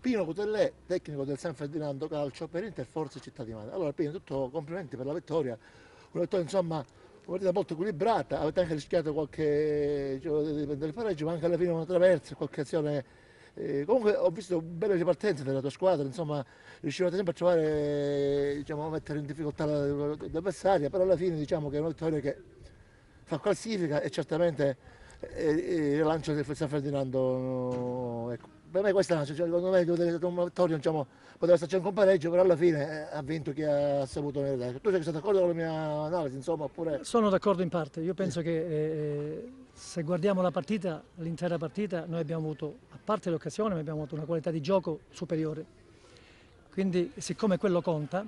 Pino Cutellè, tecnico del San Ferdinando Calcio per Interforze Città di Mare. Allora Pino, tutto complimenti per la vittoria, una vittoria insomma una partita molto equilibrata, avete anche rischiato qualche del pareggio, ma anche alla fine una traversa, qualche azione. Eh, comunque ho visto belle ripartenze della tua squadra, insomma riuscivate sempre a trovare, diciamo, a mettere in difficoltà l'avversaria, però alla fine diciamo che è una vittoria che fa classifica e certamente eh, rilancia eh, il San Ferdinando. Ecco per me quest'anno, cioè, secondo me, Vittorio diciamo, poteva starci un compareggio, però alla fine eh, ha vinto chi ha saputo meritare. Tu sei d'accordo con la mia analisi, insomma, oppure... Sono d'accordo in parte, io penso che eh, eh se guardiamo la partita, l'intera partita, noi abbiamo avuto, a parte l'occasione, ma abbiamo avuto una qualità di gioco superiore. Quindi, siccome quello conta,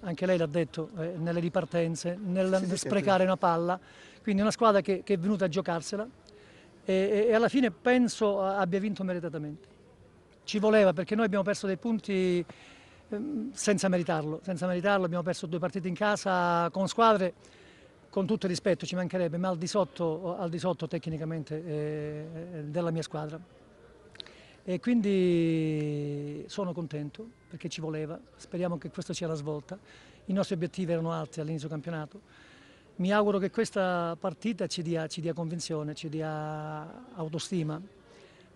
anche lei l'ha detto, eh, nelle ripartenze, nel, sì, sì, sprecare sì, una palla, quindi una squadra che, che è venuta a giocarsela, e, e alla fine penso abbia vinto meritatamente. Ci voleva perché noi abbiamo perso dei punti ehm, senza meritarlo, senza meritarlo abbiamo perso due partite in casa con squadre con tutto il rispetto ci mancherebbe, ma al di sotto, al di sotto tecnicamente eh, eh, della mia squadra. E quindi sono contento perché ci voleva, speriamo che questa sia la svolta. I nostri obiettivi erano alti all'inizio campionato mi auguro che questa partita ci dia, ci dia convinzione, ci dia autostima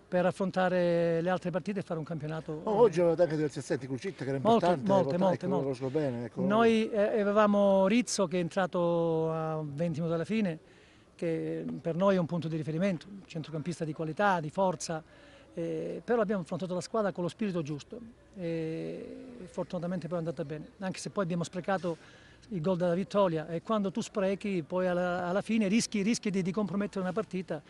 per affrontare le altre partite e fare un campionato. Oh, oggi avevate anche degli assistenti Crucitta che era molte, importante, eh, molte, molte, ecco, molte. Conosco bene, ecco. Noi eh, avevamo Rizzo che è entrato a 20 minuti dalla fine, che per noi è un punto di riferimento, un centrocampista di qualità, di forza, eh, però abbiamo affrontato la squadra con lo spirito giusto e fortunatamente poi è andata bene, anche se poi abbiamo sprecato il gol della vittoria e quando tu sprechi poi alla, alla fine rischi, rischi di, di, compromettere una partita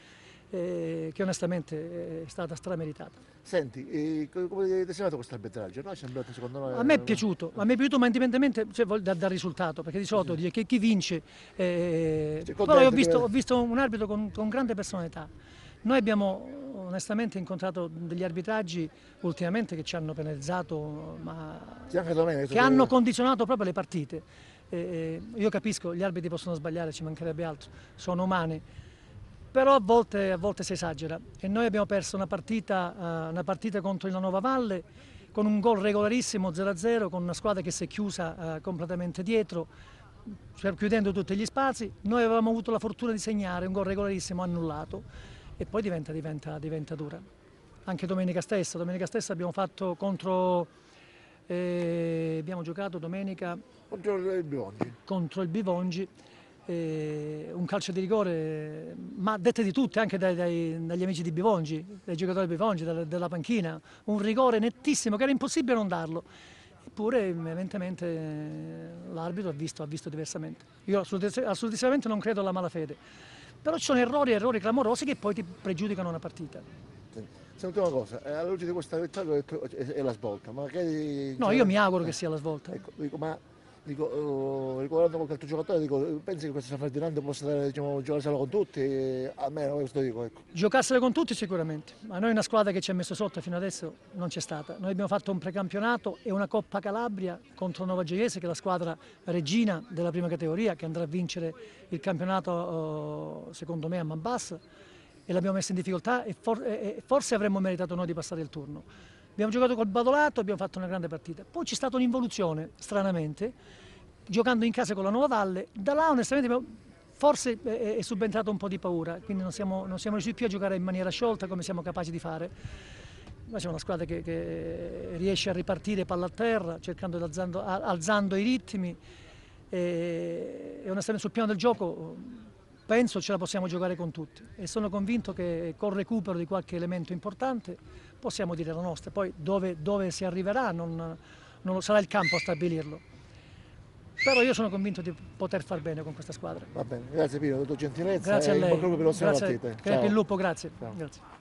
eh, che onestamente eh, è stata strameritata. Senti, eh, come ti è sembrato questo arbitraggio? No? Sembrato, noi, a me è eh, piaciuto, eh. a me è piaciuto ma indipendentemente cioè, dal, dal, risultato, perché di solito sì. dice chi vince... Eh, cioè, però io ho visto, che... ho visto, un arbitro con, con grande personalità. Noi abbiamo onestamente incontrato degli arbitraggi ultimamente che ci hanno penalizzato, ma che hanno condizionato proprio le partite. Eh, eh, io capisco, gli arbitri possono sbagliare, ci mancherebbe altro, sono umani, però a volte, a volte si esagera e noi abbiamo perso una partita, eh, una partita contro il Nova Valle con un gol regolarissimo 0-0, con una squadra che si è chiusa eh, completamente dietro, cioè, chiudendo tutti gli spazi, noi avevamo avuto la fortuna di segnare un gol regolarissimo annullato e poi diventa, diventa, diventa dura. Anche domenica stessa, domenica stessa abbiamo fatto contro eh, abbiamo giocato domenica contro il Bivongi, contro il Bivongi eh, un calcio di rigore, ma dette di tutte, anche dai, dai, dagli amici di Bivongi, dai giocatori di Bivongi, dalla, dalla panchina, un rigore nettissimo che era impossibile non darlo. Eppure evidentemente l'arbitro ha visto, ha visto diversamente. Io assolutamente non credo alla malafede, però ci sono errori, errori clamorosi che poi ti pregiudicano una partita. Sentiamo una cosa, eh, alla luce di questa verità eh, è la svolta, magari... No, cioè, io mi auguro eh. che sia la svolta. Ecco, dico, ma dico, uh, oh, riguardando qualche altro giocatore, dico, pensi che questo San Ferdinando possa diciamo, giocarsela con tutti? A me questo dico. Ecco. Giocarsela con tutti sicuramente, ma noi una squadra che ci ha messo sotto fino adesso non c'è stata. Noi abbiamo fatto un precampionato e una Coppa Calabria contro Nova Geiese, che è la squadra regina della prima categoria, che andrà a vincere il campionato, uh, secondo me, a Mambassa e l'abbiamo messa in difficoltà e, for e, forse avremmo meritato noi di passare il turno. Abbiamo giocato col Badolato, abbiamo fatto una grande partita. Poi c'è stata un'involuzione, stranamente, giocando in casa con la Nuova Valle. Da là onestamente forse è subentrato un po' di paura, quindi non siamo, non siamo, riusciti più a giocare in maniera sciolta come siamo capaci di fare. Ma siamo una squadra che, che riesce a ripartire palla a terra, cercando di alzando, alzando i ritmi e, e onestamente sul piano del gioco penso ce la possiamo giocare con tutti e sono convinto che col recupero di qualche elemento importante possiamo dire la nostra, poi dove, dove si arriverà non, non, sarà il campo a stabilirlo. Però io sono convinto di poter far bene con questa squadra. Va bene, grazie Pino per la tua gentilezza. Grazie a lei. Grazie, grazie, grazie Pillupo, grazie. grazie.